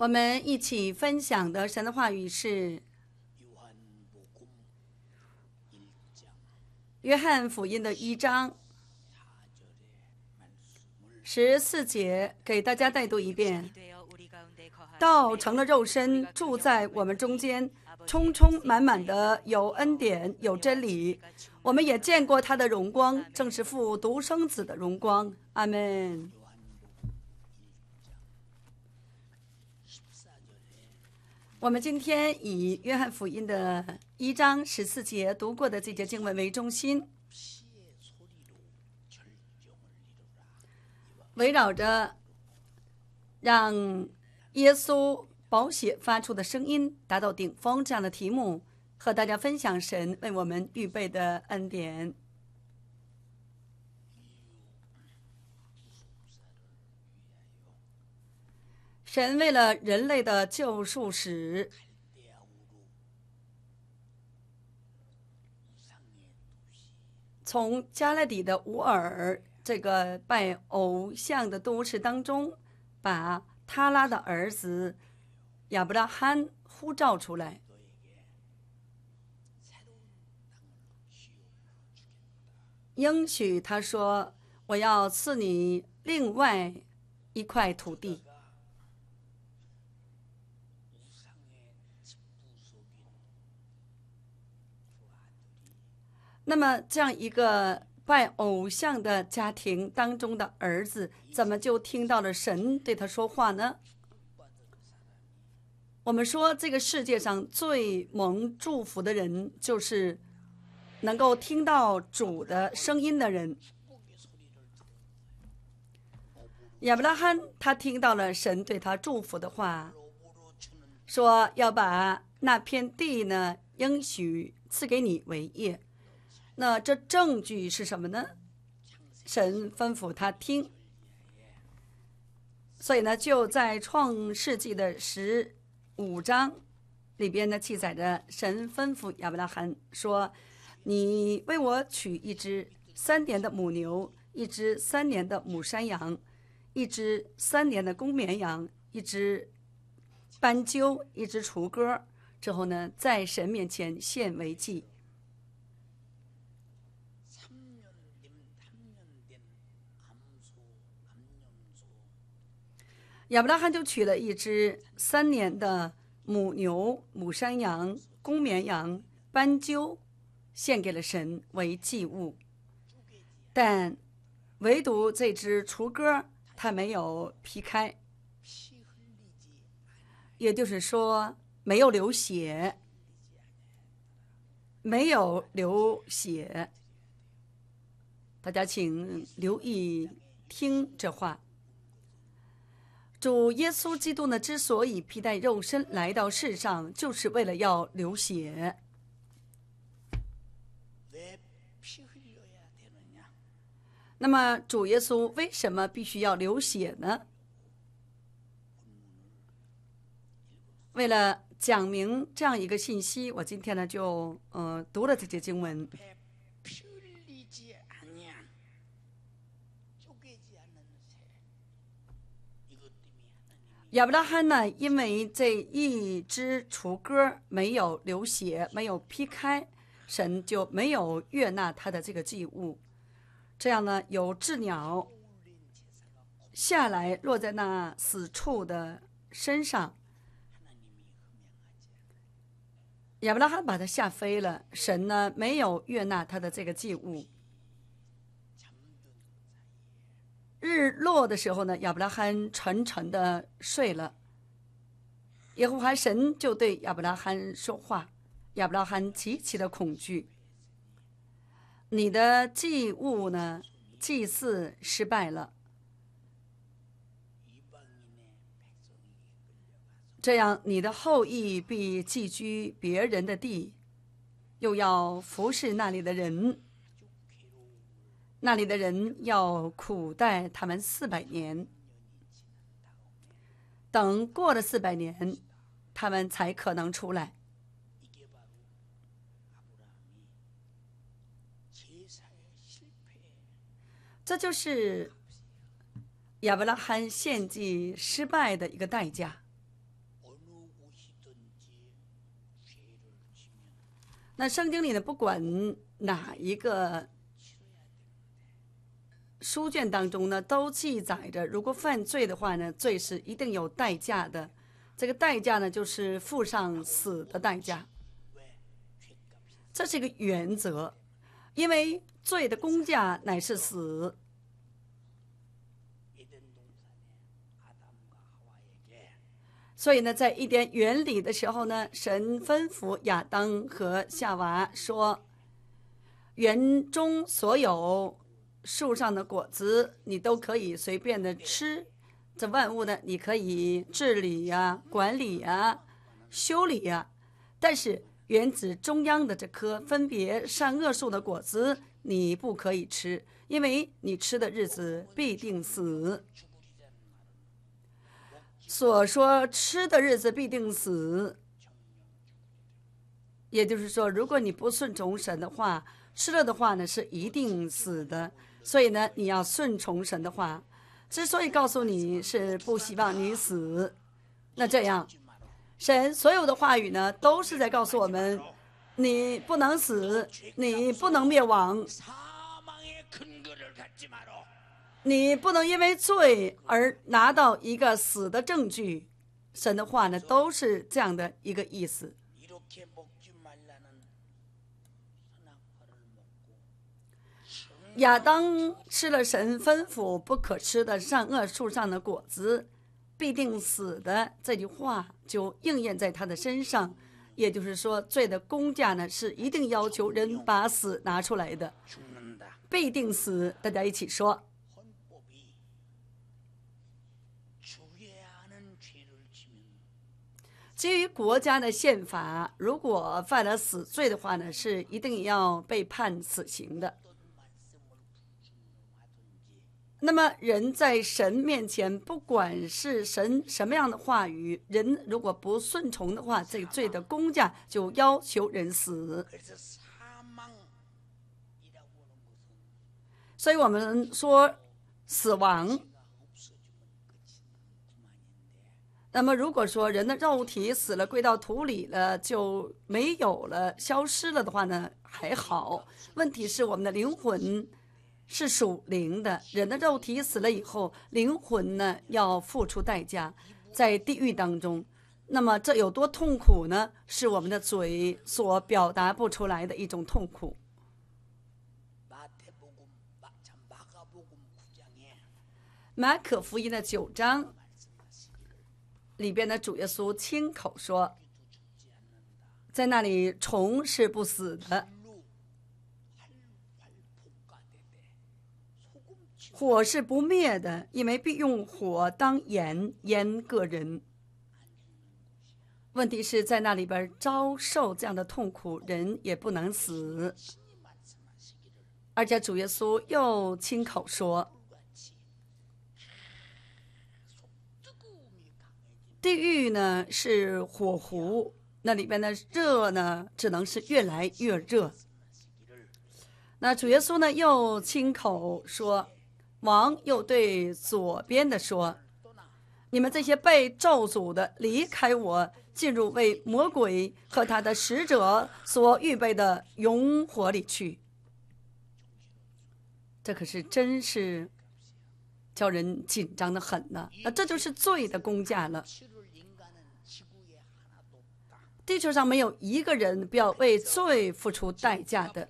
我们一起分享的神的话语是《约翰福音》的一章十四节，给大家再读一遍：“道成了肉身，住在我们中间，充充满满的有恩典，有真理。我们也见过他的荣光，正是父独生子的荣光。”阿门。我们今天以《约翰福音》的一章十四节读过的这节经文为中心，围绕着让耶稣宝血发出的声音达到顶峰这样的题目，和大家分享神为我们预备的恩典。神为了人类的救赎史，从加勒底的乌尔这个拜偶像的都市当中，把他拉的儿子亚伯拉罕呼召出来，应许他说：“我要赐你另外一块土地。”那么，这样一个拜偶像的家庭当中的儿子，怎么就听到了神对他说话呢？我们说，这个世界上最蒙祝福的人，就是能够听到主的声音的人。亚伯拉罕他听到了神对他祝福的话，说要把那片地呢应许赐给你为业。那这证据是什么呢？神吩咐他听，所以呢，就在创世纪的十五章里边呢，记载着神吩咐亚伯拉罕说：“你为我取一只三年的母牛，一只三年的母山羊，一只三年的公绵羊，一只斑鸠，一只雏鸽，之后呢，在神面前献为祭。”亚伯拉罕就取了一只三年的母牛、母山羊、公绵羊、斑鸠，献给了神为祭物，但唯独这只雏鸽，他没有劈开，也就是说没有流血，没有流血。大家请留意听这话。主耶稣基督呢，之所以披戴肉身来到世上，就是为了要流血。那么，主耶稣为什么必须要流血呢？为了讲明这样一个信息，我今天呢，就嗯读了这些经文。亚伯拉罕呢，因为这一只雏鸽没有流血，没有劈开，神就没有悦纳他的这个祭物。这样呢，有鸷鸟下来落在那死畜的身上，亚伯拉罕把它吓飞了。神呢，没有悦纳他的这个祭物。日落的时候呢，亚伯拉罕沉沉的睡了。耶和华神就对亚伯拉罕说话，亚伯拉罕极其的恐惧。你的祭物呢，祭祀失败了，这样你的后裔必寄居别人的地，又要服侍那里的人。那里的人要苦待他们四百年，等过了四百年，他们才可能出来。这就是亚伯拉罕献祭失败的一个代价。那圣经里呢，不管哪一个。书卷当中呢，都记载着，如果犯罪的话呢，罪是一定有代价的。这个代价呢，就是付上死的代价。这是一个原则，因为罪的公价乃是死。所以呢，在一点原理的时候呢，神吩咐亚当和夏娃说：“园中所有。”树上的果子你都可以随便的吃，这万物呢，你可以治理呀、管理呀、修理呀，但是原子中央的这颗分别善恶树的果子你不可以吃，因为你吃的日子必定死。所说吃的日子必定死，也就是说，如果你不顺从神的话，吃了的话呢是一定死的。所以呢，你要顺从神的话。之所以告诉你是不希望你死，那这样，神所有的话语呢，都是在告诉我们，你不能死，你不能灭亡，你不能因为罪而拿到一个死的证据。神的话呢，都是这样的一个意思。亚当吃了神吩咐不可吃的善恶树上的果子，必定死的这句话就应验在他的身上。也就是说，罪的工价呢是一定要求人把死拿出来的，必定死。大家一起说。基于国家的宪法，如果犯了死罪的话呢，是一定要被判死刑的。那么，人在神面前，不管是神什么样的话语，人如果不顺从的话，这个罪的公价就要求人死。所以我们说死亡。那么，如果说人的肉体死了，归到土里了，就没有了，消失了的话呢，还好。问题是我们的灵魂。是属灵的，人的肉体死了以后，灵魂呢要付出代价，在地狱当中。那么这有多痛苦呢？是我们的嘴所表达不出来的一种痛苦。马可福音的九章里边的主耶稣亲口说，在那里虫是不死的。火是不灭的，因为必用火当盐腌个人。问题是在那里边遭受这样的痛苦，人也不能死。而且主耶稣又亲口说：“地狱呢是火湖，那里边的热呢只能是越来越热。”那主耶稣呢又亲口说。王又对左边的说：“你们这些被咒诅的，离开我，进入为魔鬼和他的使者所预备的永火里去。这可是真是叫人紧张的很呢。那这就是罪的公价了。地球上没有一个人不要为罪付出代价的。”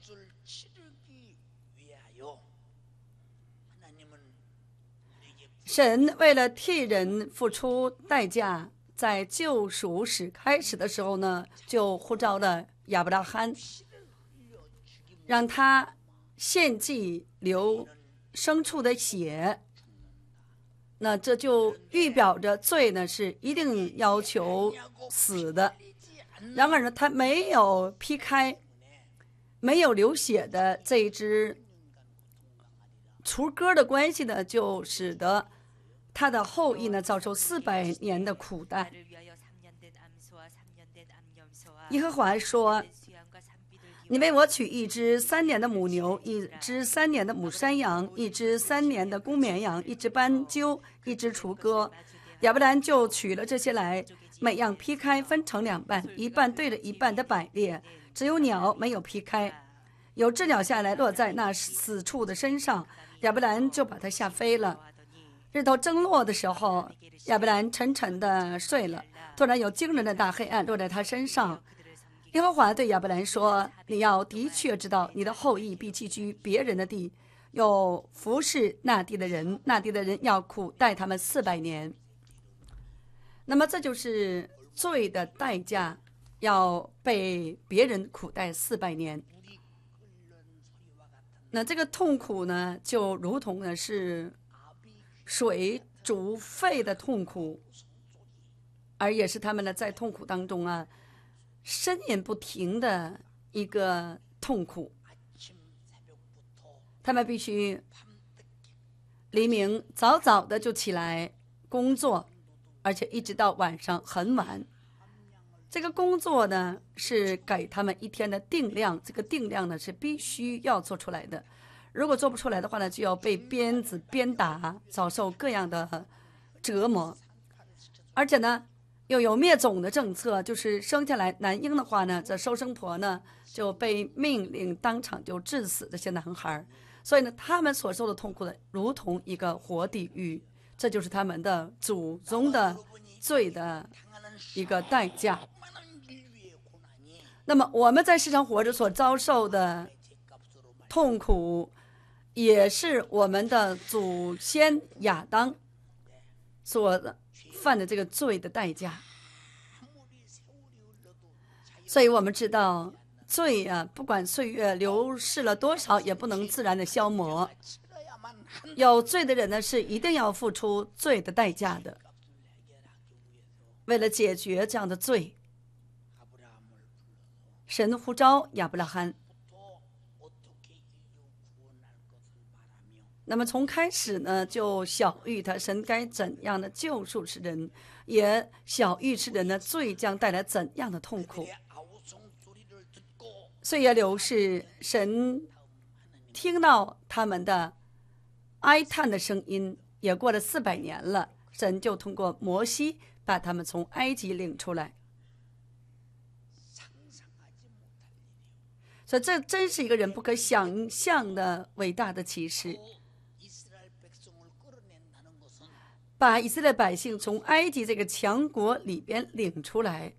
神为了替人付出代价，在救赎史开始的时候呢，就呼召了亚伯拉罕，让他献祭流牲畜的血。那这就预表着罪呢，是一定要求死的。然而呢，他没有劈开，没有流血的这一只雏鸽的关系呢，就使得。他的后裔呢，遭受四百年的苦难。耶和华说：“你为我取一只三年的母牛，一只三年的母山羊，一只三年的公绵羊，一只斑鸠，一只雏鸽。”亚伯兰就取了这些来，每样劈开，分成两半，一半对着一半的摆列。只有鸟没有劈开，有只鸟下来落在那死处的身上，亚伯兰就把它吓飞了。日头正落的时候，亚伯兰沉沉的睡了。突然有惊人的大黑暗落在他身上。耶和华对亚伯兰说：“你要的确知道，你的后裔必寄居别人的地，又服侍那地的人，那地的人要苦待他们四百年。那么这就是罪的代价，要被别人苦待四百年。那这个痛苦呢，就如同呢是。”水煮沸的痛苦，而也是他们呢在痛苦当中啊，呻吟不停的一个痛苦。他们必须黎明早早的就起来工作，而且一直到晚上很晚。这个工作呢，是给他们一天的定量，这个定量呢是必须要做出来的。如果做不出来的话呢，就要被鞭子鞭打，遭受各样的折磨，而且呢，又有灭种的政策，就是生下来男婴的话呢，这收生婆呢就被命令当场就致死这些男孩儿，所以呢，他们所受的痛苦呢，如同一个活地狱，这就是他们的祖宗的罪的一个代价。那么我们在世上活着所遭受的痛苦。也是我们的祖先亚当所犯的这个罪的代价，所以我们知道罪啊，不管岁月流逝了多少，也不能自然的消磨。有罪的人呢，是一定要付出罪的代价的。为了解决这样的罪，神呼召亚伯拉罕。那么从开始呢，就小谕他神该怎样的救赎世人，也小谕世人呢，罪将带来怎样的痛苦？岁月流逝，神听到他们的哀叹的声音，也过了四百年了，神就通过摩西把他们从埃及领出来。所以这真是一个人不可想象的伟大的启示。把以色列百姓从埃及这个强国里边领出来，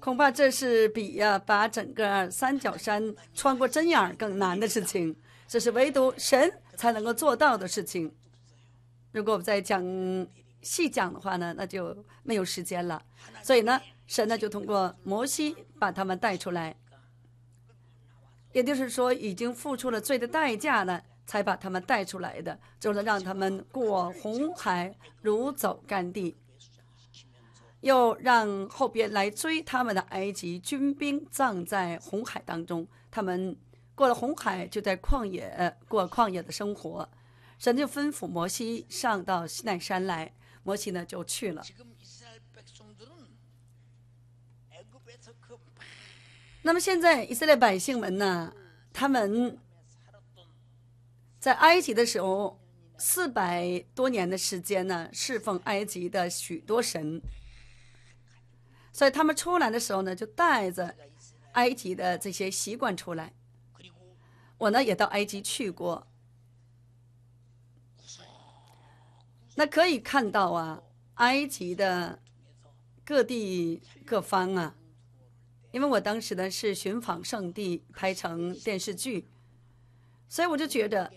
恐怕这是比呀把整个三角山穿过针眼更难的事情。这是唯独神才能够做到的事情。如果我们再讲细讲的话呢，那就没有时间了。所以呢，神呢就通过摩西把他们带出来。也就是说，已经付出了罪的代价了，才把他们带出来的，就是让他们过红海如走干地，又让后边来追他们的埃及军兵葬在红海当中。他们过了红海，就在旷野过旷野的生活。神就吩咐摩西上到西奈山来，摩西呢就去了。那么现在以色列百姓们呢？他们在埃及的时候，四百多年的时间呢，侍奉埃及的许多神，所以他们出来的时候呢，就带着埃及的这些习惯出来。我呢也到埃及去过，那可以看到啊，埃及的各地各方啊。因为我当时呢是寻访圣地拍成电视剧，所以我就觉得，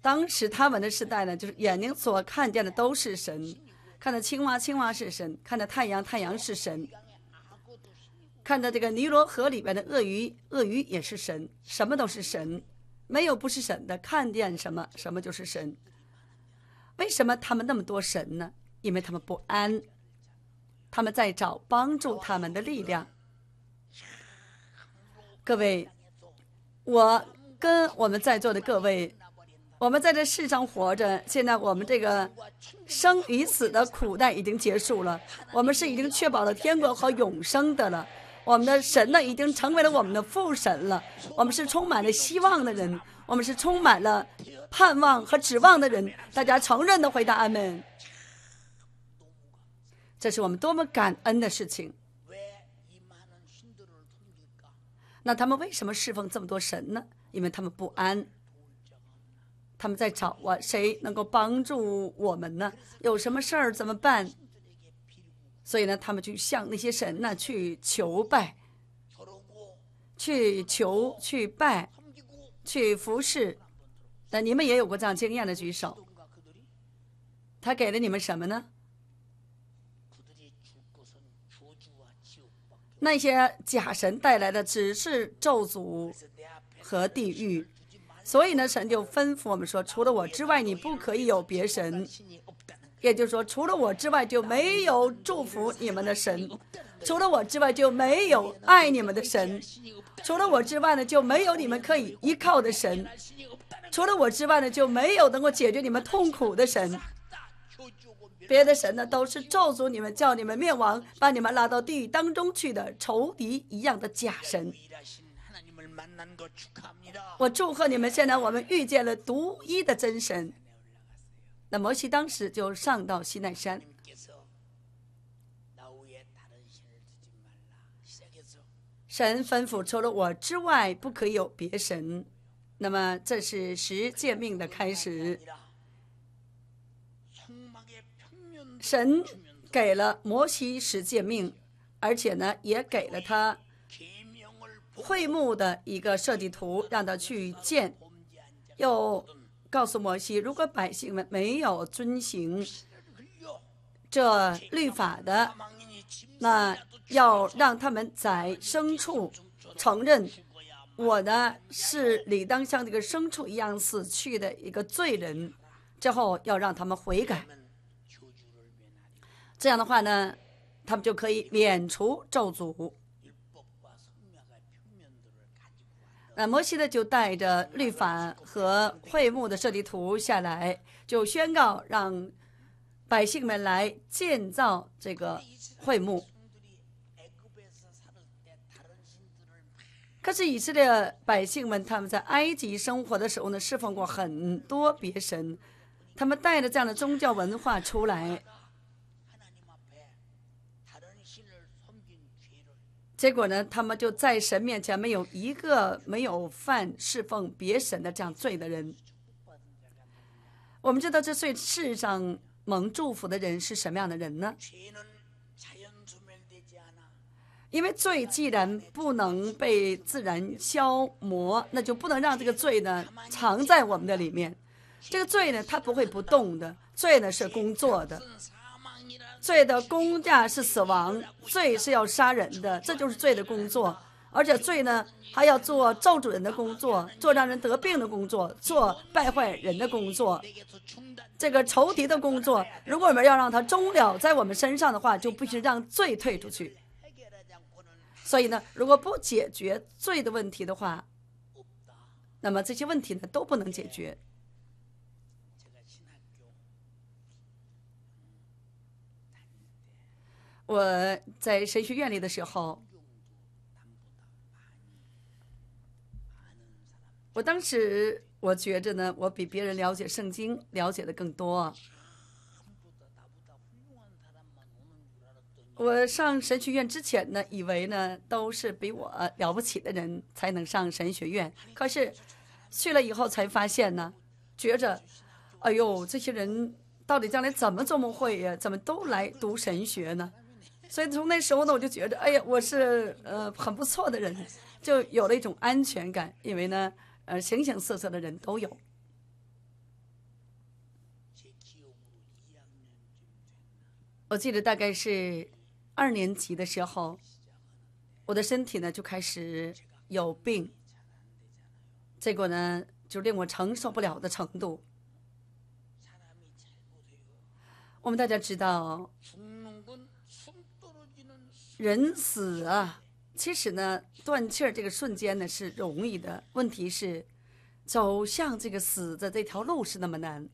当时他们的时代呢，就是眼睛所看见的都是神，看到青蛙，青蛙是神；看到太阳，太阳是神；看到这个尼罗河里边的鳄鱼，鳄鱼也是神，什么都是神，没有不是神的。看见什么，什么就是神。为什么他们那么多神呢？因为他们不安，他们在找帮助他们的力量。各位，我跟我们在座的各位，我们在这世上活着，现在我们这个生与死的苦难已经结束了，我们是已经确保了天国和永生的了。我们的神呢，已经成为了我们的父神了。我们是充满了希望的人，我们是充满了盼望和指望的人。大家承认的回答阿门。这是我们多么感恩的事情。那他们为什么侍奉这么多神呢？因为他们不安，他们在找啊，谁能够帮助我们呢？有什么事儿怎么办？所以呢，他们去向那些神呢去求拜，去求去拜，去服侍。那你们也有过这样经验的举手？他给了你们什么呢？那些假神带来的只是咒诅和地狱，所以呢，神就吩咐我们说：除了我之外，你不可以有别神。也就是说，除了我之外就没有祝福你们的神，除了我之外就没有爱你们的神，除了我之外呢就没有你们可以依靠的神，除了我之外呢就没有能够解决你们痛苦的神。别的神呢，都是咒诅你们叫你们灭亡，把你们拉到地狱当中去的仇敌一样的假神。我祝贺你们，现在我们遇见了独一的真神。那摩西当时就上到西奈山，神吩咐：除了我之外，不可有别神。那么，这是十诫命的开始。神给了摩西十诫命，而且呢，也给了他会幕的一个设计图，让他去建。又告诉摩西，如果百姓们没有遵行这律法的，那要让他们宰牲畜，承认我呢是理当像这个牲畜一样死去的一个罪人，之后要让他们悔改。这样的话呢，他们就可以免除咒诅。那摩西呢，就带着律法和会幕的设计图下来，就宣告让百姓们来建造这个会幕。可是以色列百姓们他们在埃及生活的时候呢，侍奉过很多别神，他们带着这样的宗教文化出来。结果呢？他们就在神面前没有一个没有犯侍奉别神的这样罪的人。我们知道，这罪世上蒙祝福的人是什么样的人呢？因为罪既然不能被自然消磨，那就不能让这个罪呢藏在我们的里面。这个罪呢，它不会不动的，罪呢是工作的。罪的工价是死亡，罪是要杀人的，这就是罪的工作。而且罪呢，还要做咒主人的工作，做让人得病的工作，做败坏人的工作，这个仇敌的工作。如果我们要让他终了在我们身上的话，就必须让罪退出去。所以呢，如果不解决罪的问题的话，那么这些问题呢都不能解决。我在神学院里的时候，我当时我觉着呢，我比别人了解圣经了解的更多。我上神学院之前呢，以为呢都是比我了不起的人才能上神学院，可是去了以后才发现呢，觉着，哎呦，这些人到底将来怎么做梦会呀？怎么都来读神学呢？所以从那时候呢，我就觉得，哎呀，我是呃很不错的人，就有了一种安全感。因为呢，呃，形形色色的人都有。我记得大概是二年级的时候，我的身体呢就开始有病，结果呢就令我承受不了的程度。我们大家知道。人死啊，其实呢，断气儿这个瞬间呢是容易的，问题是走向这个死的这条路是那么难。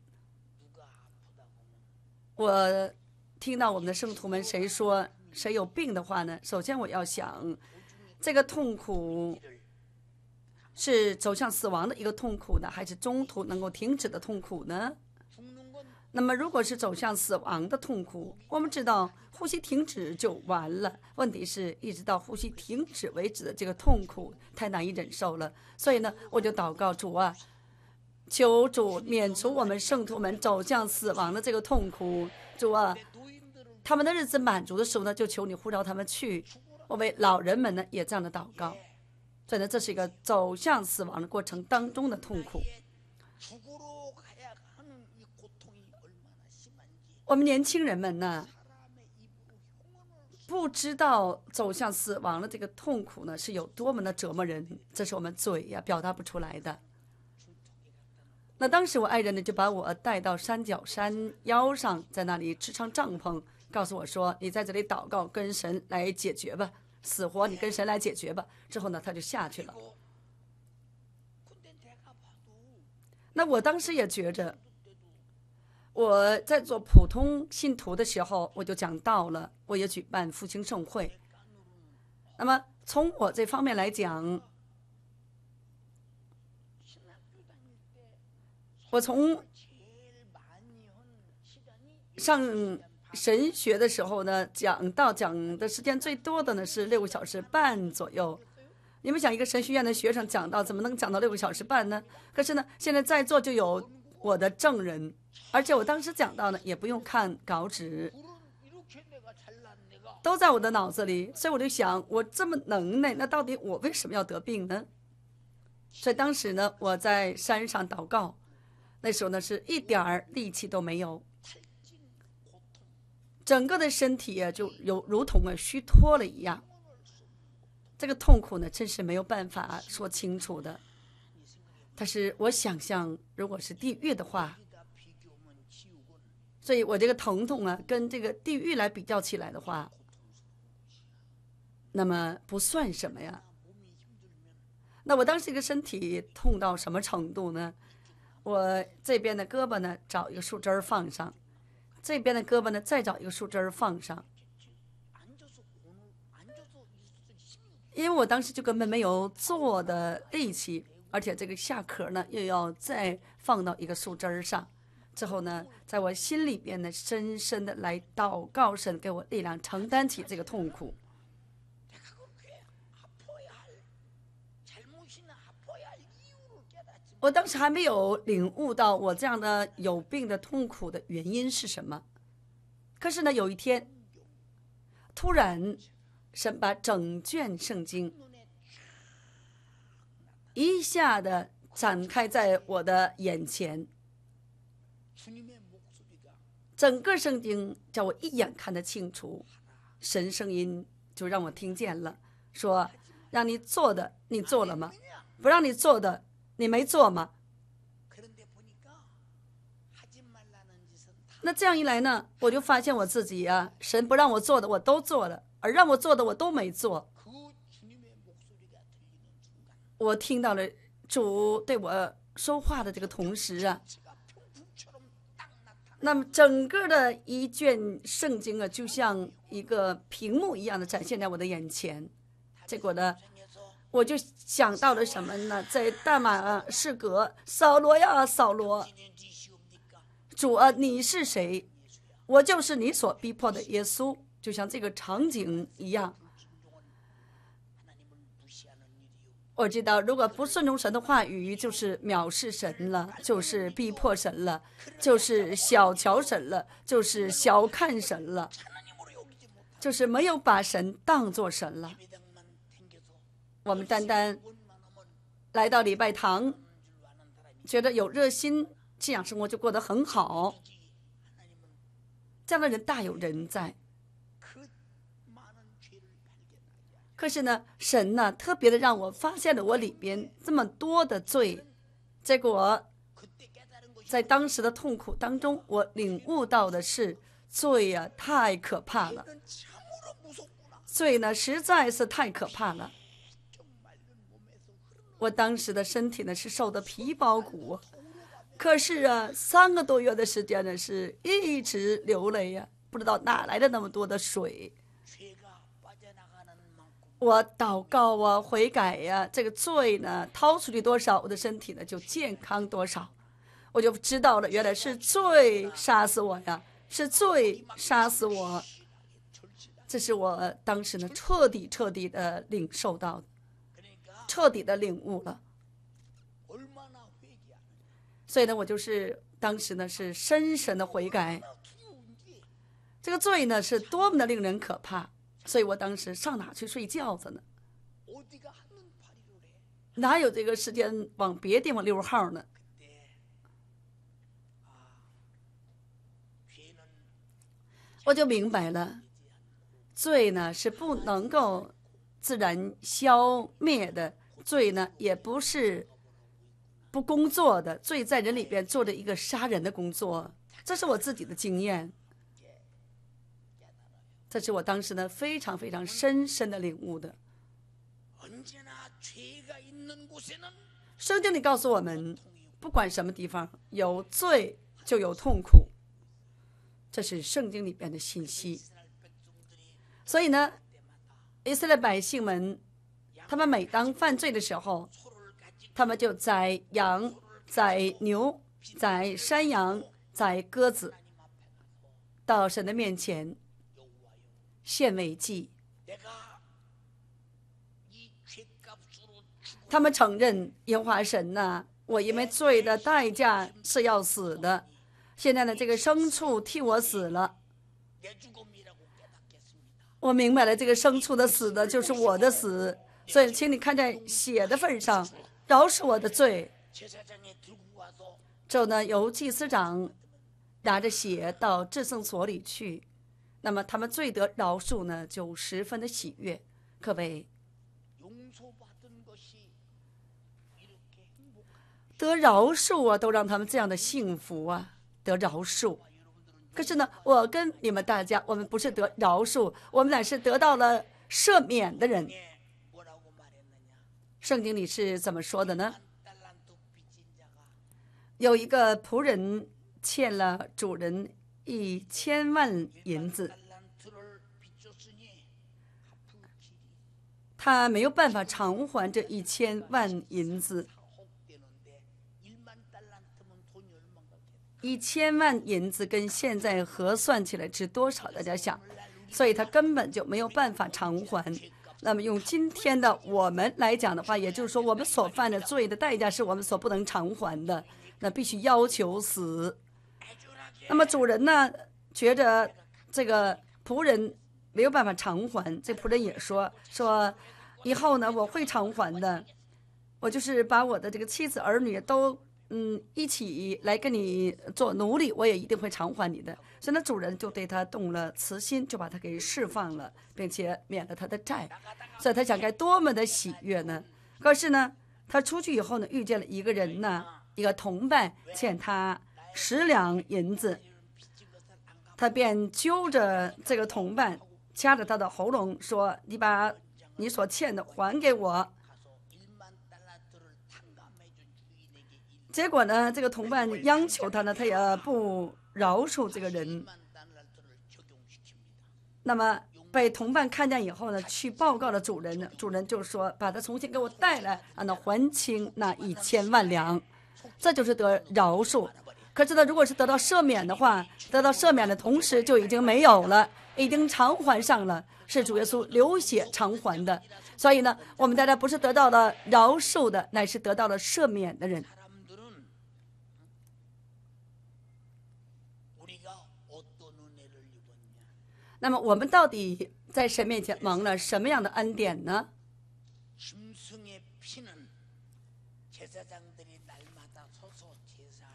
我听到我们的圣徒们谁说谁有病的话呢，首先我要想，这个痛苦是走向死亡的一个痛苦呢，还是中途能够停止的痛苦呢？那么，如果是走向死亡的痛苦，我们知道呼吸停止就完了。问题是一直到呼吸停止为止的这个痛苦太难以忍受了，所以呢，我就祷告主啊，求主免除我们圣徒们走向死亡的这个痛苦。主啊，他们的日子满足的时候呢，就求你护召他们去。我为老人们呢也这样的祷告。所以呢，这是一个走向死亡的过程当中的痛苦。我们年轻人们呢，不知道走向死亡的这个痛苦呢是有多么的折磨人，这是我们嘴呀表达不出来的。那当时我爱人呢就把我带到山脚山腰上，在那里支上帐篷，告诉我说：“你在这里祷告，跟神来解决吧，死活你跟神来解决吧。”之后呢他就下去了。那我当时也觉着。我在做普通信徒的时候，我就讲到了，我也举办复兴盛会。那么从我这方面来讲，我从上神学的时候呢，讲到讲的时间最多的呢是六个小时半左右。你们想，一个神学院的学生讲到怎么能讲到六个小时半呢？可是呢，现在在座就有我的证人。而且我当时讲到呢，也不用看稿纸，都在我的脑子里。所以我就想，我这么能耐，那到底我为什么要得病呢？所以当时呢，我在山上祷告，那时候呢是一点儿力气都没有，整个的身体就有如同啊虚脱了一样。这个痛苦呢，真是没有办法说清楚的。但是我想象，如果是地狱的话，所以我这个疼痛啊，跟这个地狱来比较起来的话，那么不算什么呀。那我当时这个身体痛到什么程度呢？我这边的胳膊呢，找一个树枝儿放上；这边的胳膊呢，再找一个树枝儿放上。因为我当时就根本没有坐的力气，而且这个下壳呢，又要再放到一个树枝儿上。之后呢，在我心里边呢，深深的来祷告神，给我力量，承担起这个痛苦。我当时还没有领悟到我这样的有病的痛苦的原因是什么。可是呢，有一天，突然，神把整卷圣经一下的展开在我的眼前。整个圣经叫我一眼看得清楚，神声音就让我听见了，说让你做的你做了吗？不让你做的你没做吗？那这样一来呢，我就发现我自己啊，神不让我做的我都做了，而让我做的我都没做。我听到了主对我说话的这个同时啊。那么整个的一卷圣经啊，就像一个屏幕一样的展现在我的眼前，结果呢，我就想到了什么呢？在大马士革，扫罗呀，扫罗，主啊，你是谁？我就是你所逼迫的耶稣，就像这个场景一样。我知道，如果不顺从神的话语，就是藐视神了，就是逼迫神了，就是小瞧神了，就是小看神了，就是没有把神当作神了。我们单单来到礼拜堂，觉得有热心，信仰生活就过得很好，这样的人大有人在。可是呢，神呢特别的让我发现了我里边这么多的罪，结果在当时的痛苦当中，我领悟到的是罪呀太可怕了，罪呢实在是太可怕了。我当时的身体呢是瘦的皮包骨，可是啊，三个多月的时间呢是一直流泪呀，不知道哪来的那么多的水。我祷告啊，悔改呀，这个罪呢，掏出去多少，我的身体呢就健康多少，我就知道了，原来是罪杀死我呀，是罪杀死我，这是我当时呢彻底彻底的领受到彻底的领悟了，所以呢，我就是当时呢是深深的悔改，这个罪呢是多么的令人可怕。所以我当时上哪去睡觉去呢？哪有这个时间往别地方溜号呢？我就明白了，罪呢是不能够自然消灭的，罪呢也不是不工作的，罪在人里边做着一个杀人的工作，这是我自己的经验。这是我当时呢非常非常深深的领悟的。圣经里告诉我们，不管什么地方有罪就有痛苦，这是圣经里边的信息。所以呢，以色列百姓们，他们每当犯罪的时候，他们就宰羊、宰牛、宰山羊、宰鸽子，到神的面前。献为祭，他们承认，耶花华神呐，我因为罪的代价是要死的，现在的这个牲畜替我死了，我明白了，这个牲畜的死的就是我的死，所以，请你看在血的份上，饶恕我的罪。后呢，由祭司长拿着血到制圣所里去。那么他们最得饶恕呢，就十分的喜悦。各位，得饶恕啊，都让他们这样的幸福啊，得饶恕。可是呢，我跟你们大家，我们不是得饶恕，我们乃是得到了赦免的人。圣经里是怎么说的呢？有一个仆人欠了主人。一千万银子，他没有办法偿还这一千万银子。一千万银子跟现在核算起来值多少？大家想，所以他根本就没有办法偿还。那么用今天的我们来讲的话，也就是说，我们所犯的罪的代价是我们所不能偿还的，那必须要求死。那么主人呢，觉着这个仆人没有办法偿还，这仆人也说说，以后呢我会偿还的，我就是把我的这个妻子儿女都嗯一起来跟你做奴隶，我也一定会偿还你的。所以呢，主人就对他动了慈心，就把他给释放了，并且免了他的债。所以他想该多么的喜悦呢？可是呢，他出去以后呢，遇见了一个人呢，一个同伴欠他。十两银子，他便揪着这个同伴，掐着他的喉咙说：“你把你所欠的还给我。”结果呢，这个同伴央求他呢，他也不饶恕这个人。那么被同伴看见以后呢，去报告了主人，主人就说：“把他重新给我带来，让他还清那一千万两。”这就是得饶恕。可是呢，如果是得到赦免的话，得到赦免的同时就已经没有了，已经偿还上了，是主耶稣流血偿还的。所以呢，我们大家不是得到了饶恕的，乃是得到了赦免的人。那么，我们到底在神面前蒙了什么样的恩典呢？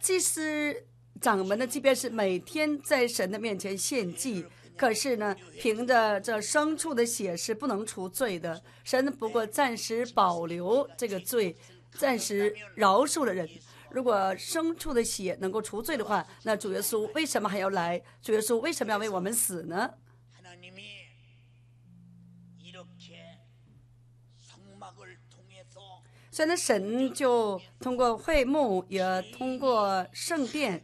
祭司掌门呢，即便是每天在神的面前献祭，可是呢，凭着这牲畜的血是不能除罪的。神不过暂时保留这个罪，暂时饶恕了人。如果牲畜的血能够除罪的话，那主耶稣为什么还要来？主耶稣为什么要为我们死呢？所以，神就通过会幕，也通过圣殿，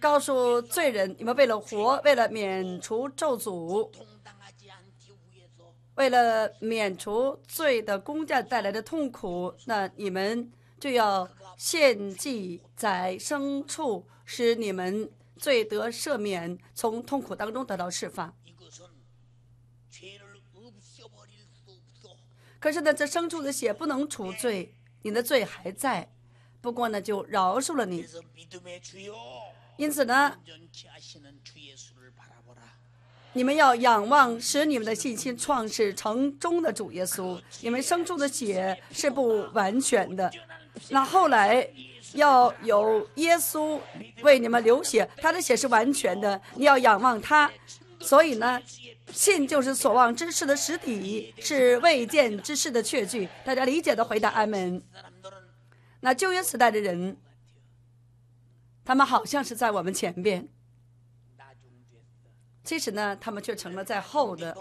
告诉罪人：你们为了活，为了免除咒诅，为了免除罪的公价带来的痛苦，那你们就要献祭宰牲畜，使你们罪得赦免，从痛苦当中得到释放。可是呢，这牲畜的血不能除罪，你的罪还在。不过呢，就饶恕了你。因此呢，你们要仰望使你们的信心创始成终的主耶稣。你们牲畜的血是不完全的，那后来要有耶稣为你们流血，他的血是完全的。你要仰望他，所以呢。信就是所望之事的实体，是未见之事的确据。大家理解的回答，阿门。那旧约时代的人，他们好像是在我们前边，其实呢，他们却成了在后的；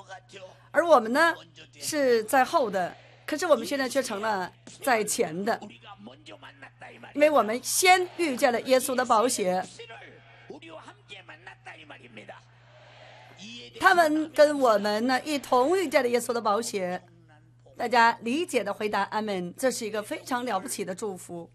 而我们呢，是在后的，可是我们现在却成了在前的，因为我们先遇见了耶稣的宝血。他们跟我们呢一同遇见了耶稣的宝血，大家理解的回答，阿门。这是一个非常了不起的祝福。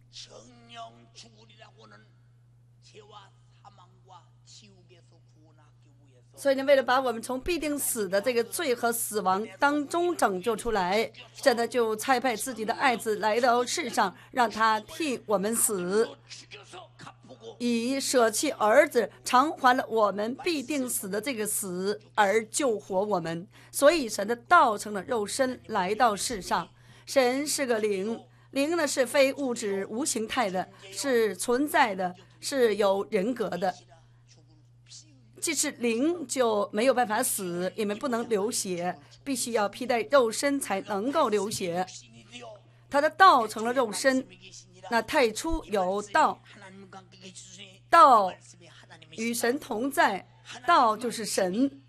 所以呢，为了把我们从必定死的这个罪和死亡当中拯救出来，现呢就差派自己的爱子来到世上，让他替我们死。以舍弃儿子偿还了我们必定死的这个死而救活我们，所以神的道成了肉身来到世上。神是个灵，灵呢是非物质无形态的，是存在的，是有人格的。既是灵就没有办法死，也没不能流血，必须要披戴肉身才能够流血。他的道成了肉身，那太初有道。道与神同在，道就是神。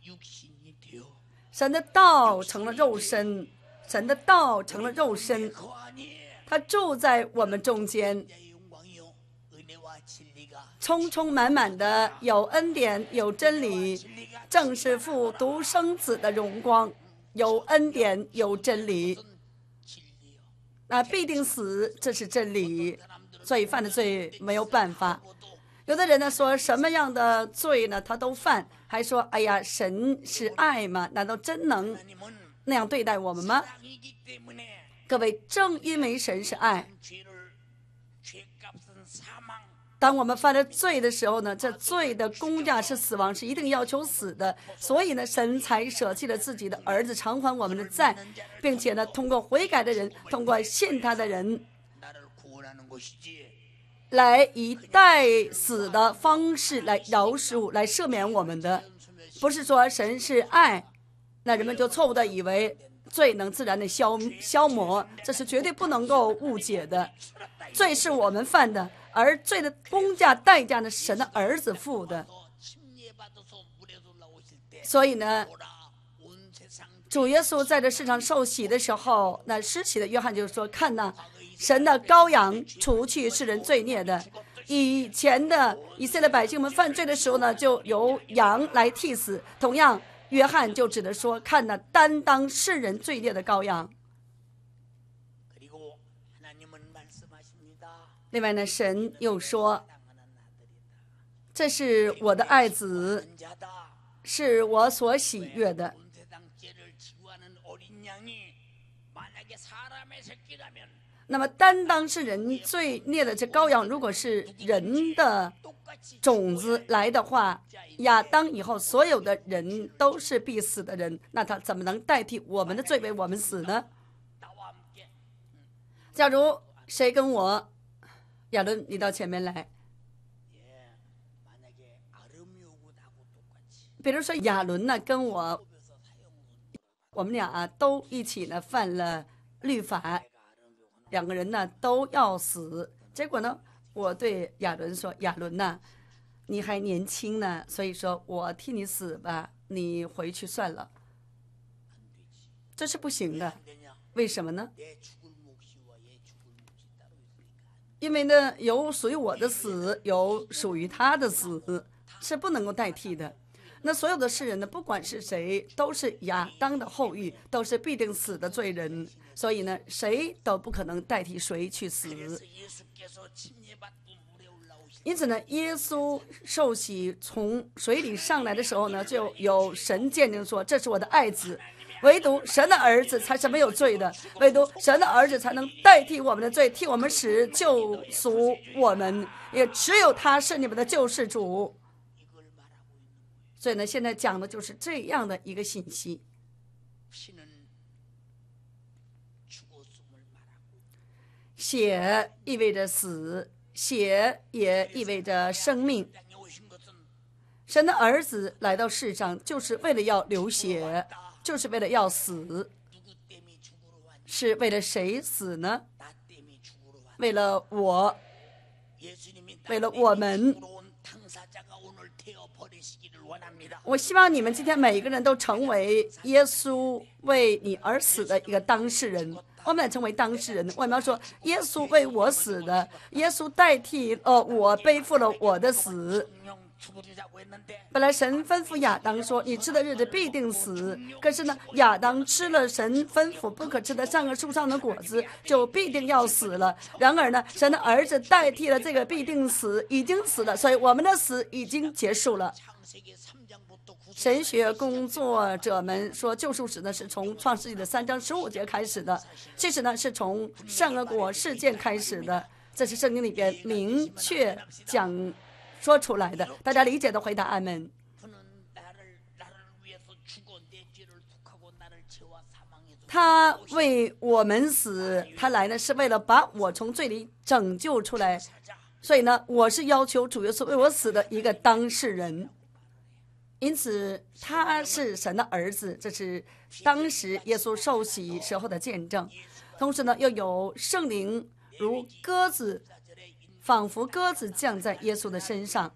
神的道成了肉身，神的道成了肉身，他住在我们中间，充充满满的有恩典有真理，正是父独生子的荣光。有恩典有真理，那必定死，这是真理。罪犯的罪没有办法，有的人呢说什么样的罪呢他都犯，还说哎呀神是爱吗？难道真能那样对待我们吗？各位正因为神是爱，当我们犯了罪的时候呢，这罪的公价是死亡，是一定要求死的，所以呢神才舍弃了自己的儿子偿还我们的债，并且呢通过悔改的人，通过信他的人。来以代死的方式来饶恕、来赦免我们的，不是说神是爱，那人们就错误的以为罪能自然的消消磨，这是绝对不能够误解的。罪是我们犯的，而罪的公价代价呢，神的儿子付的。所以呢，主耶稣在这世上受洗的时候，那施洗的约翰就说：“看那。”神的羔羊，除去世人罪孽的。以前的以色列百姓们犯罪的时候呢，就由羊来替死。同样，约翰就只能说看那担当世人罪孽的羔羊。另外呢，神又说：“这是我的爱子，是我所喜悦的。”那么，担当是人罪孽的这羔羊，如果是人的种子来的话，亚当以后所有的人都是必死的人，那他怎么能代替我们的罪为我们死呢？假如谁跟我，亚伦，你到前面来。比如说亚伦呢，跟我，我们俩啊都一起呢犯了律法。两个人呢都要死，结果呢，我对亚伦说：“亚伦呢，你还年轻呢，所以说我替你死吧，你回去算了。”这是不行的，为什么呢？因为呢，有属于我的死，有属于他的死，是不能够代替的。那所有的世人呢，不管是谁，都是亚当的后裔，都是必定死的罪人。所以呢，谁都不可能代替谁去死。因此呢，耶稣受洗从水里上来的时候呢，就有神见证说：“这是我的爱子。”唯独神的儿子才是没有罪的，唯独神的儿子才能代替我们的罪，替我们死，救赎我们。也只有他是你们的救世主。所以呢，现在讲的就是这样的一个信息。血意味着死，血也意味着生命。神的儿子来到世上，就是为了要流血，就是为了要死。是为了谁死呢？为了我，为了我们。我希望你们今天每一个人都成为耶稣为你而死的一个当事人。我们来成为当事人。我们要说：“耶稣为我死的，耶稣代替呃我背负了我的死。本来神吩咐亚当说：‘你吃的日子必定死。’可是呢，亚当吃了神吩咐不可吃的善恶树上的果子，就必定要死了。然而呢，神的儿子代替了这个必定死，已经死了，所以我们的死已经结束了。”神学工作者们说，救赎史呢是从创世纪的三章十五节开始的，其实呢是从善恶果事件开始的，这是圣经里边明确讲说出来的。大家理解的回答，阿门。他为我们死，他来呢是为了把我从罪里拯救出来，所以呢，我是要求主耶稣为我死的一个当事人。因此，他是神的儿子，这是当时耶稣受洗时候的见证。同时呢，又有圣灵如鸽子，仿佛鸽子降在耶稣的身上。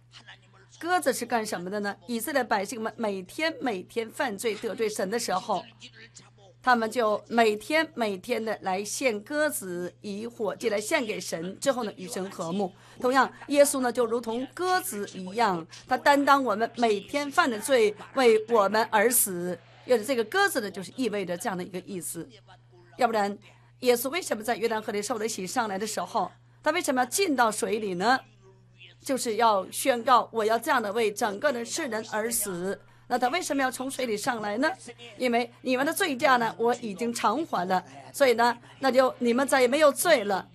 鸽子是干什么的呢？以色列百姓们每天每天犯罪得罪神的时候。他们就每天每天的来献鸽子以火祭来献给神，之后呢与神和睦。同样，耶稣呢就如同鸽子一样，他担当我们每天犯的罪，为我们而死。因为这个鸽子呢，就是意味着这样的一个意思。要不然，耶稣为什么在约旦河里受了洗上来的时候，他为什么要浸到水里呢？就是要宣告我要这样的为整个的世人而死。那他为什么要从水里上来呢？因为你们的罪驾呢，我已经偿还了，所以呢，那就你们再也没有罪了，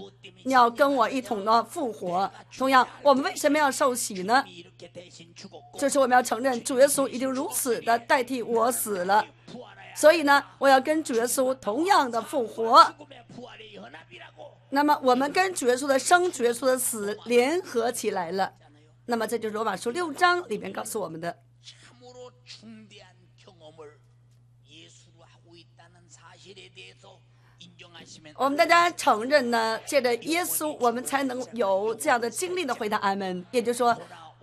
你要跟我一同的复活。同样，我们为什么要受洗呢？就是我们要承认主耶稣已经如此的代替我死了，所以呢，我要跟主耶稣同样的复活。那么，我们跟主耶稣的生、主耶稣的死联合起来了。那么，这就是罗马书六章里面告诉我们的。我们大家承认呢，借着耶稣，我们才能有这样的经历的回答。阿门。也就是说，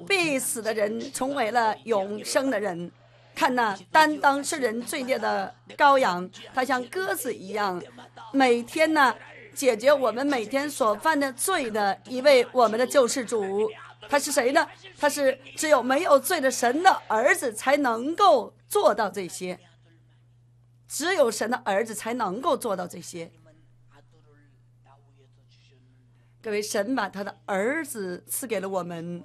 必死的人成为了永生的人。看那担当世人罪孽的羔羊，他像鸽子一样，每天呢解决我们每天所犯的罪的一位我们的救世主。他是谁呢？他是只有没有罪的神的儿子才能够做到这些。只有神的儿子才能够做到这些。各位，神把他的儿子赐给了我们，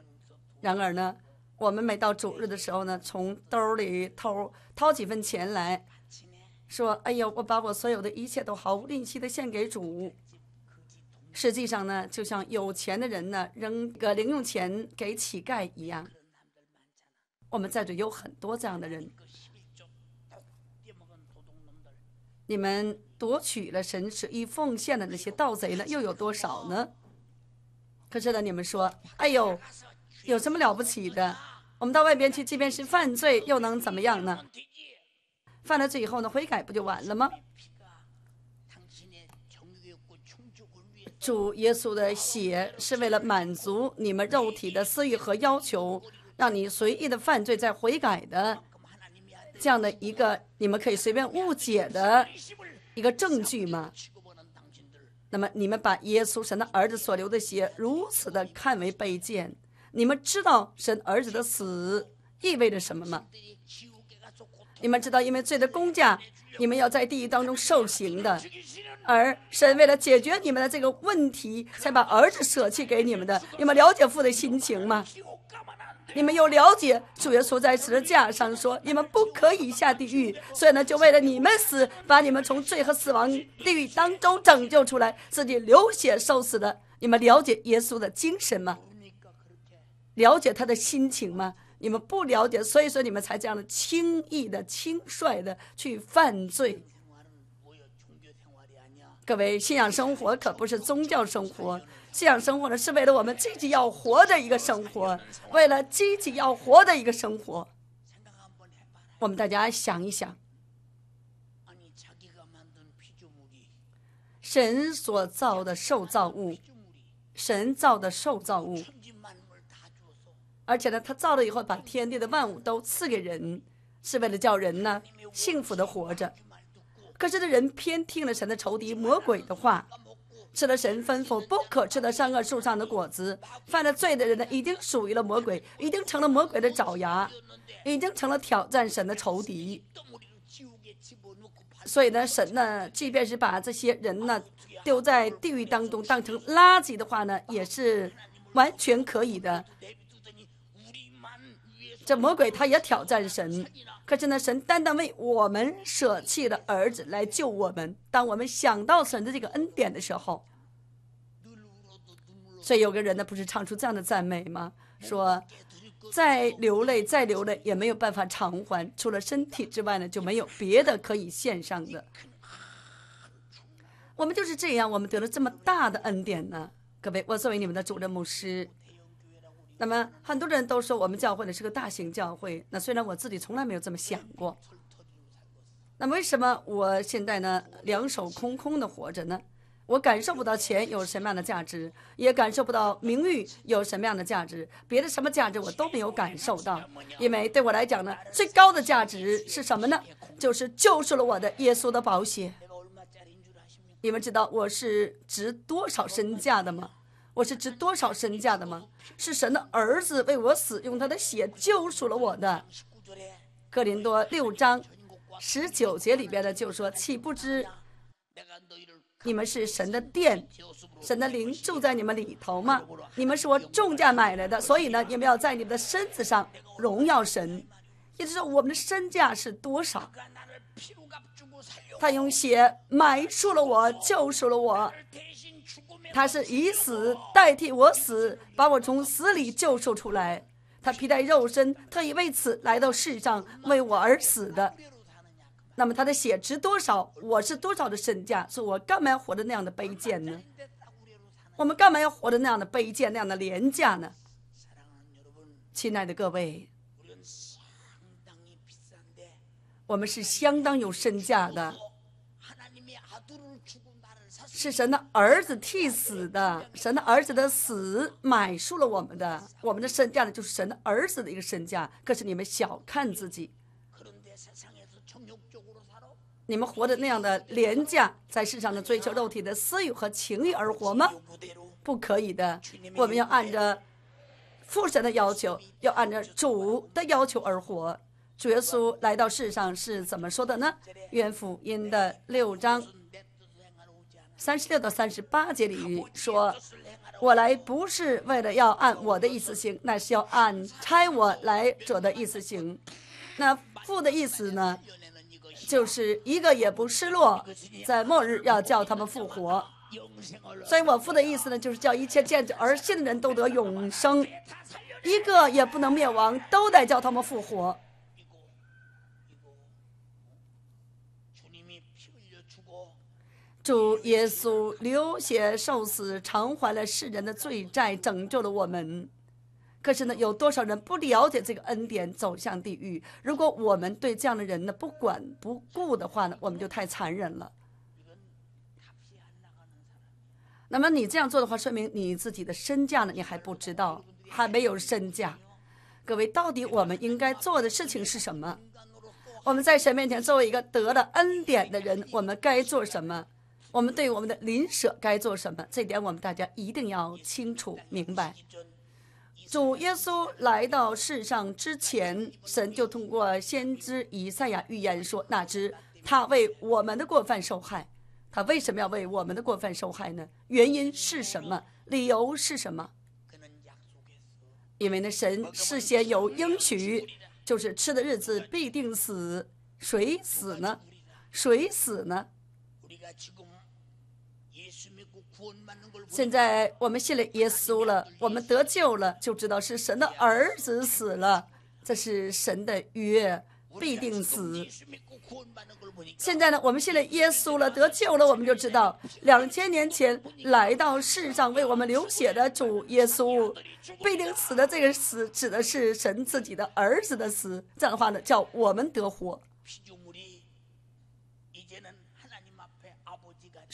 然而呢，我们每到主日的时候呢，从兜里偷偷几分钱来说，哎呦，我把我所有的一切都毫无吝惜的献给主。实际上呢，就像有钱的人呢扔个零用钱给乞丐一样，我们在这有很多这样的人。你们夺取了神旨意奉献的那些盗贼呢，又有多少呢？可是道你们说，哎呦，有什么了不起的？我们到外边去，即便是犯罪，又能怎么样呢？犯了罪以后呢，悔改不就完了吗？主耶稣的血是为了满足你们肉体的私欲和要求，让你随意的犯罪再悔改的这样的一个，你们可以随便误解的一个证据吗？那么你们把耶稣神的儿子所流的血如此的看为卑贱，你们知道神儿子的死意味着什么吗？你们知道因为罪的工价，你们要在地狱当中受刑的，而神为了解决你们的这个问题，才把儿子舍弃给你们的。你们了解父的心情吗？你们又了解，主耶稣在十字架上说：“你们不可以下地狱。”所以呢，就为了你们死，把你们从罪和死亡、地狱当中拯救出来，自己流血受死的。你们了解耶稣的精神吗？了解他的心情吗？你们不了解，所以说你们才这样的轻易的、轻率的去犯罪。各位，信仰生活可不是宗教生活。信仰生活呢，是为了我们积极要活的一个生活，为了积极要活的一个生活。我们大家想一想，神所造的受造物，神造的受造物，而且呢，他造了以后，把天地的万物都赐给人，是为了叫人呢幸福的活着。可是这人偏听了神的仇敌魔鬼的话。吃了神吩咐不可吃的善恶树上的果子，犯了罪的人呢，已经属于了魔鬼，已经成了魔鬼的爪牙，已经成了挑战神的仇敌。所以呢，神呢，即便是把这些人呢，丢在地狱当中当成垃圾的话呢，也是完全可以的。这魔鬼他也挑战神，可是呢，神单单为我们舍弃了儿子来救我们。当我们想到神的这个恩典的时候，所以有个人呢，不是唱出这样的赞美吗？说，再流泪，再流泪也没有办法偿还，除了身体之外呢，就没有别的可以献上的。我们就是这样，我们得了这么大的恩典呢。各位，我作为你们的主任牧师。那么很多人都说我们教会的是个大型教会，那虽然我自己从来没有这么想过。那么为什么我现在呢两手空空的活着呢？我感受不到钱有什么样的价值，也感受不到名誉有什么样的价值，别的什么价值我都没有感受到。因为对我来讲呢，最高的价值是什么呢？就是救赎了我的耶稣的宝血。你们知道我是值多少身价的吗？我是值多少身价的吗？是神的儿子为我死，用他的血救赎了我的。哥林多六章十九节里边的就说：“岂不知你们是神的殿，神的灵住在你们里头吗？你们是我重价买来的，所以呢，你们要在你们的身子上荣耀神。”也就是说，我们的身价是多少？他用血埋赎了我，救赎了我。他是以死代替我死，把我从死里救赎出来。他皮带肉身，特意为此来到世上，为我而死的。那么他的血值多少？我是多少的身价？以我干嘛要活得那样的卑贱呢？我们干嘛要活得那样的卑贱、那样的廉价呢？亲爱的各位，我们是相当有身价的。是神的儿子替死的，神的儿子的死买赎了我们的，我们的身价呢，就是神的儿子的一个身价。可是你们小看自己，你们活得那样的廉价，在世上的追求肉体的私欲和情欲而活吗？不可以的，我们要按照父神的要求，要按照主的要求而活。耶稣来到世上是怎么说的呢？《愿福音》的六章。三十六到三十八节里说，我来不是为了要按我的意思行，那是要按差我来者的意思行。那父的意思呢，就是一个也不失落，在末日要叫他们复活。所以我父的意思呢，就是叫一切见着而信的人都得永生，一个也不能灭亡，都得叫他们复活。主耶稣流血受死，偿还了世人的罪债，拯救了我们。可是呢，有多少人不了解这个恩典，走向地狱？如果我们对这样的人呢不管不顾的话呢，我们就太残忍了。那么你这样做的话，说明你自己的身价呢，你还不知道，还没有身价。各位，到底我们应该做的事情是什么？我们在神面前作为一个得了恩典的人，我们该做什么？我们对我们的邻舍该做什么？这点我们大家一定要清楚明白。主耶稣来到世上之前，神就通过先知以赛亚预言说：“那知他为我们的过犯受害。他为什么要为我们的过犯受害呢？原因是什么？理由是什么？因为那神事先有应许，就是吃的日子必定死。谁死呢？谁死呢？”现在我们信了耶稣了，我们得救了，就知道是神的儿子死了，这是神的约，必定死。现在呢，我们信了耶稣了，得救了，我们就知道两千年前来到世上为我们流血的主耶稣，必定死的这个死，指的是神自己的儿子的死。这样的话呢，叫我们得活。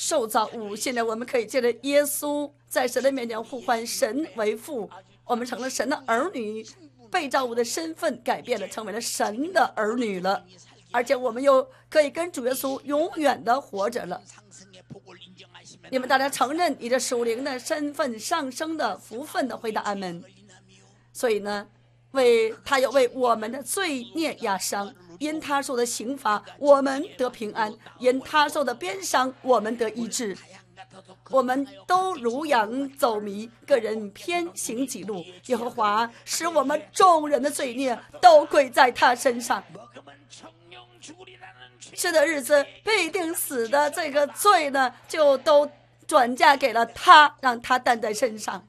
受造物，现在我们可以借着耶稣，在神的面前呼唤神为父，我们成了神的儿女，被造物的身份改变了，成为了神的儿女了，而且我们又可以跟主耶稣永远的活着了。你们大家承认你的属灵的身份上升的福分的回答，安门。所以呢。为他要为我们的罪孽压伤，因他受的刑罚，我们得平安；因他受的鞭伤，我们得医治。我们都如羊走迷，个人偏行己路。耶和华使我们众人的罪孽都归在他身上。是的日子必定死的这个罪呢，就都转嫁给了他，让他担在身上。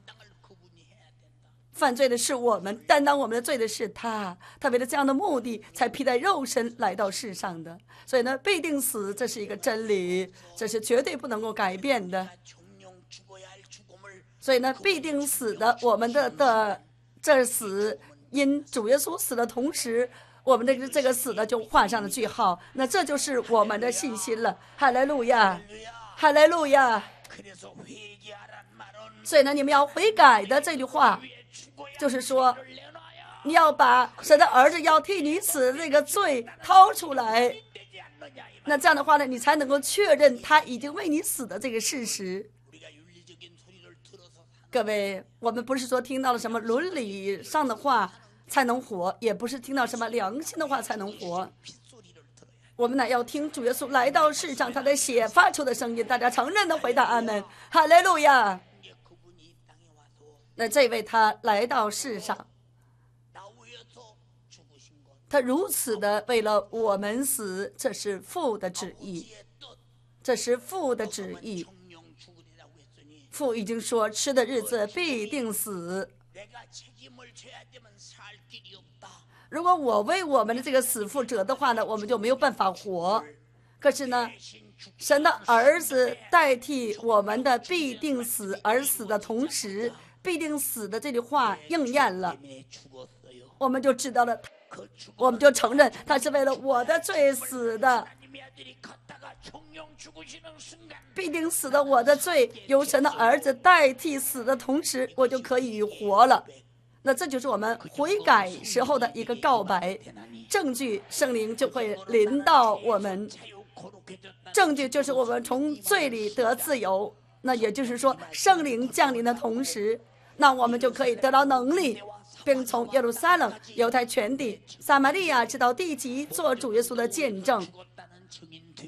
犯罪的是我们，担当我们的罪的是他。他为了这样的目的，才披戴肉身来到世上的。所以呢，必定死，这是一个真理，这是绝对不能够改变的。所以呢，必定死的，我们的的这死，因主耶稣死的同时，我们的这个死的就画上了句号。那这就是我们的信心了。哈利路亚，哈利路亚。所以呢，你们要悔改的这句话。就是说，你要把神的儿子要替你死这个罪掏出来，那这样的话呢，你才能够确认他已经为你死的这个事实。各位，我们不是说听到了什么伦理上的话才能活，也不是听到什么良心的话才能活，我们呢要听主耶稣来到世上，他的血发出的声音。大家承认的回答：阿门，哈利路亚。那这位他来到世上，他如此的为了我们死，这是父的旨意，这是父的旨意。父已经说，吃的日子必定死。如果我为我们的这个死负责的话呢，我们就没有办法活。可是呢，神的儿子代替我们的必定死而死的同时。必定死的这句话应验了，我们就知道了，我们就承认他是为了我的罪死的。必定死的我的罪，由神的儿子代替死的同时，我就可以活了。那这就是我们悔改时候的一个告白，证据圣灵就会临到我们，证据就是我们从罪里得自由。那也就是说，圣灵降临的同时。那我们就可以得到能力，并从耶路撒冷、犹太全地、撒玛利亚直到地极做主耶稣的见证。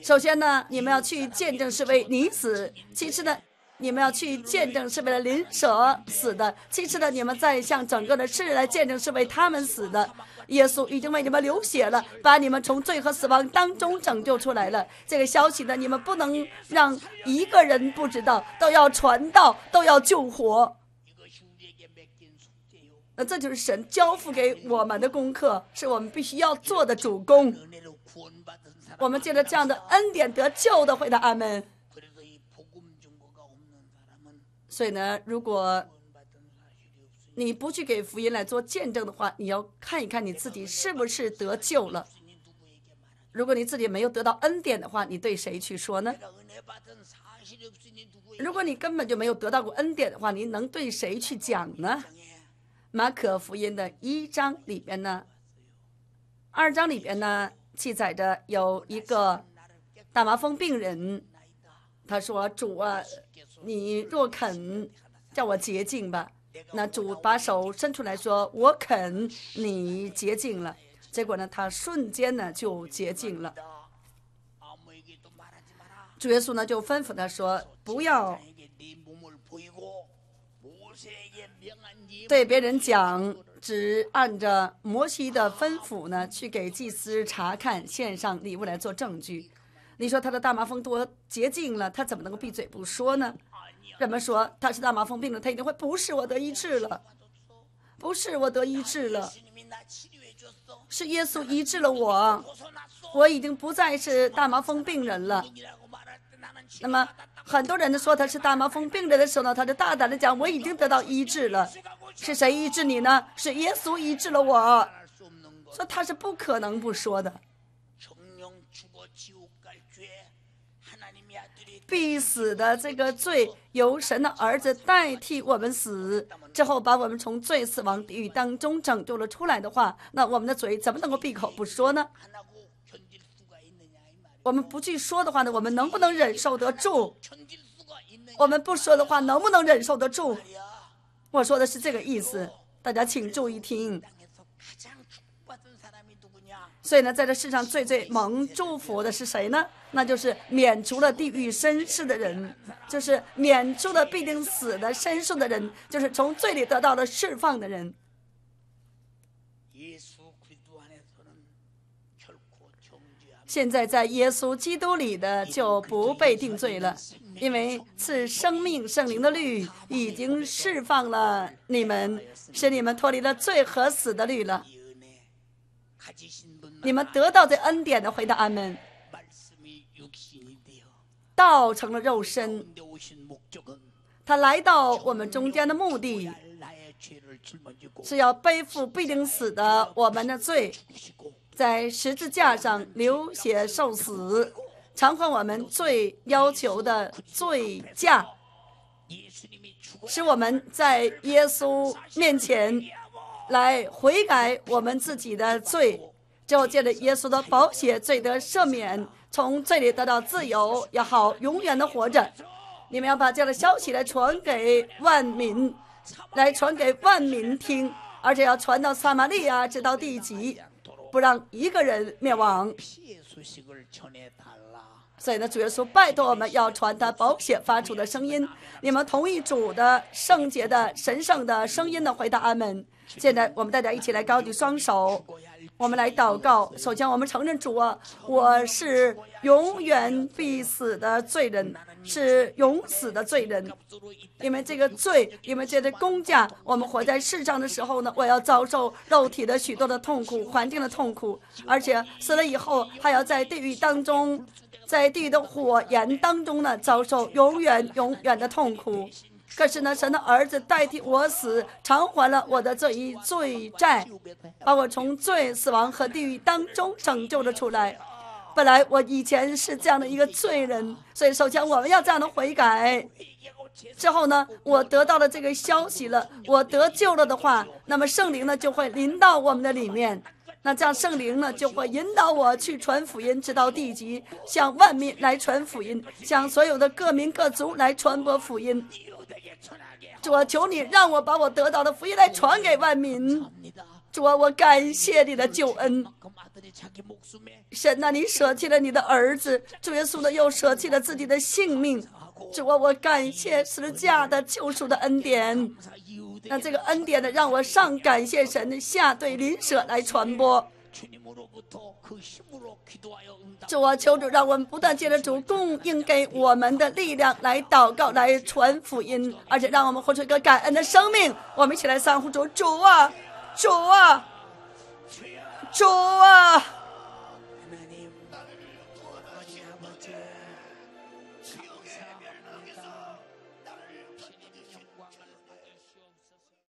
首先呢，你们要去见证是为你死；其次呢，你们要去见证是为了邻舍死的；其次呢，你们再向整个的世来见证是为他们死的。耶稣已经为你们流血了，把你们从罪和死亡当中拯救出来了。这个消息呢，你们不能让一个人不知道，都要传道，都要救活。那这就是神交付给我们的功课，是我们必须要做的主攻。我们借着这样的恩典得救的，回答阿门。所以呢，如果你不去给福音来做见证的话，你要看一看你自己是不是得救了。如果你自己没有得到恩典的话，你对谁去说呢？如果你根本就没有得到过恩典的话，你能对谁去讲呢？马可福音的一章里边呢，二章里边呢，记载着有一个大麻风病人，他说：“主啊，你若肯叫我洁净吧。”那主把手伸出来说：“我肯，你洁净了。”结果呢，他瞬间呢就洁净了。主耶稣呢就吩咐他说：“不要。”对别人讲，只按着摩西的吩咐呢，去给祭司查看，献上礼物来做证据。你说他的大麻风多洁净了，他怎么能够闭嘴不说呢？人们说他是大麻风病了，他一定会不是我得医治了，不是我得医治了，是耶稣医治了我，我已经不再是大麻风病人了。那么。很多人都说他是大麻风病人的时候呢，他就大胆的讲：“我已经得到医治了，是谁医治你呢？是耶稣医治了我。”说他是不可能不说的。必死的这个罪，由神的儿子代替我们死，之后把我们从罪死亡地狱当中拯救了出来的话，那我们的嘴怎么能够闭口不说呢？我们不去说的话呢，我们能不能忍受得住？我们不说的话，能不能忍受得住？我说的是这个意思，大家请注意听。所以呢，在这世上最最蒙祝福的是谁呢？那就是免除了地狱身世的人，就是免除了必定死的身世的人，就是从罪里得到了释放的人。现在在耶稣基督里的就不被定罪了，因为赐生命圣灵的律已经释放了你们，使你们脱离了罪和死的律了。你们得到这恩典的，回答阿门。道成了肉身，他来到我们中间的目的，是要背负必定死的我们的罪。在十字架上流血受死，偿还我们最要求的罪价，使我们在耶稣面前来悔改我们自己的罪，就借着耶稣的宝血，罪得赦免，从罪里得到自由也好，永远的活着。你们要把这样的消息来传给万民，来传给万民听，而且要传到撒玛利亚直到地极。不让一个人灭亡。所以呢，主耶稣拜托我们要传他宝血发出的声音。你们同意主的圣洁的神圣的声音的回答？阿门。现在我们大家一起来高举双手，我们来祷告。首先，我们承认主啊，我是永远必死的罪人，是永死的罪人。因为这个罪，因为这个公价，我们活在世上的时候呢，我要遭受肉体的许多的痛苦，环境的痛苦，而且死了以后还要在地狱当中，在地狱的火焰当中呢，遭受永远永远的痛苦。可是呢，神的儿子代替我死，偿还了我的这一罪债，把我从罪、死亡和地狱当中拯救了出来。本来我以前是这样的一个罪人，所以首先我们要这样的悔改。之后呢，我得到了这个消息了，我得救了的话，那么圣灵呢就会临到我们的里面。那这样，圣灵呢就会引导我去传福音，直到地极，向万民来传福音，向所有的各民各族来传播福音。主，啊，求你让我把我得到的福音来传给万民。主，啊，我感谢你的救恩。神呐，你舍弃了你的儿子，主耶稣呢又舍弃了自己的性命。主啊，我感谢十架的救赎的恩典。那这个恩典呢，让我上感谢神，下对邻舍来传播。主啊，求主让我们不断借着主供应给我们的力量来祷告、来传福音，而且让我们活出一个感恩的生命。我们一起来三呼主：主啊，主啊，主啊！